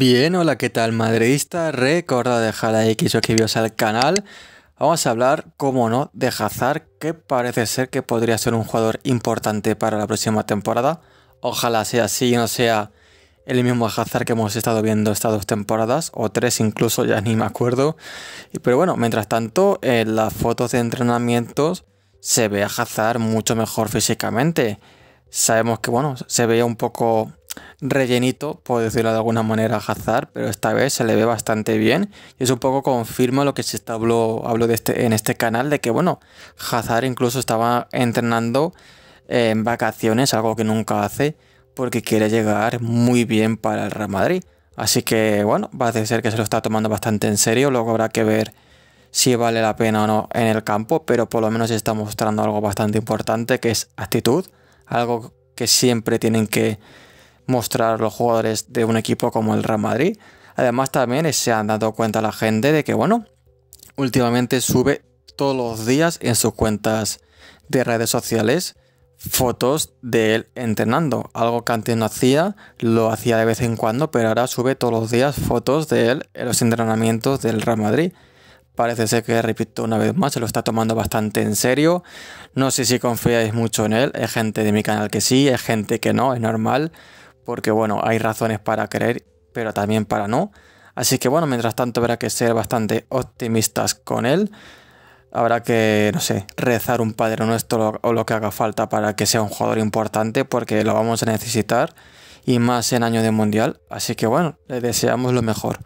Bien, hola, ¿qué tal madridista? Recuerda dejar like y suscribiros al canal. Vamos a hablar, como no, de Hazard, que parece ser que podría ser un jugador importante para la próxima temporada. Ojalá sea así y no sea el mismo Hazard que hemos estado viendo estas dos temporadas, o tres incluso, ya ni me acuerdo. Pero bueno, mientras tanto, en las fotos de entrenamientos se ve a Hazard mucho mejor físicamente. Sabemos que, bueno, se veía un poco rellenito, por decirlo de alguna manera, a Hazard, pero esta vez se le ve bastante bien. Y eso un poco confirma lo que se habló, de este, en este canal, de que, bueno, Hazard incluso estaba entrenando en vacaciones, algo que nunca hace, porque quiere llegar muy bien para el Real Madrid. Así que, bueno, parece ser que se lo está tomando bastante en serio, luego habrá que ver si vale la pena o no en el campo, pero por lo menos está mostrando algo bastante importante, que es actitud, algo que siempre tienen que mostrar los jugadores de un equipo como el Real Madrid. Además también se han dado cuenta la gente de que, bueno, últimamente sube todos los días en sus cuentas de redes sociales fotos de él entrenando. Algo que antes no hacía, lo hacía de vez en cuando, pero ahora sube todos los días fotos de él en los entrenamientos del Real Madrid. Parece ser que, repito una vez más, se lo está tomando bastante en serio. No sé si confiáis mucho en él. Hay gente de mi canal que sí, hay gente que no, es normal porque bueno, hay razones para creer, pero también para no. Así que bueno, mientras tanto habrá que ser bastante optimistas con él. Habrá que, no sé, rezar un Padre Nuestro o lo que haga falta para que sea un jugador importante porque lo vamos a necesitar y más en año de mundial. Así que bueno, le deseamos lo mejor.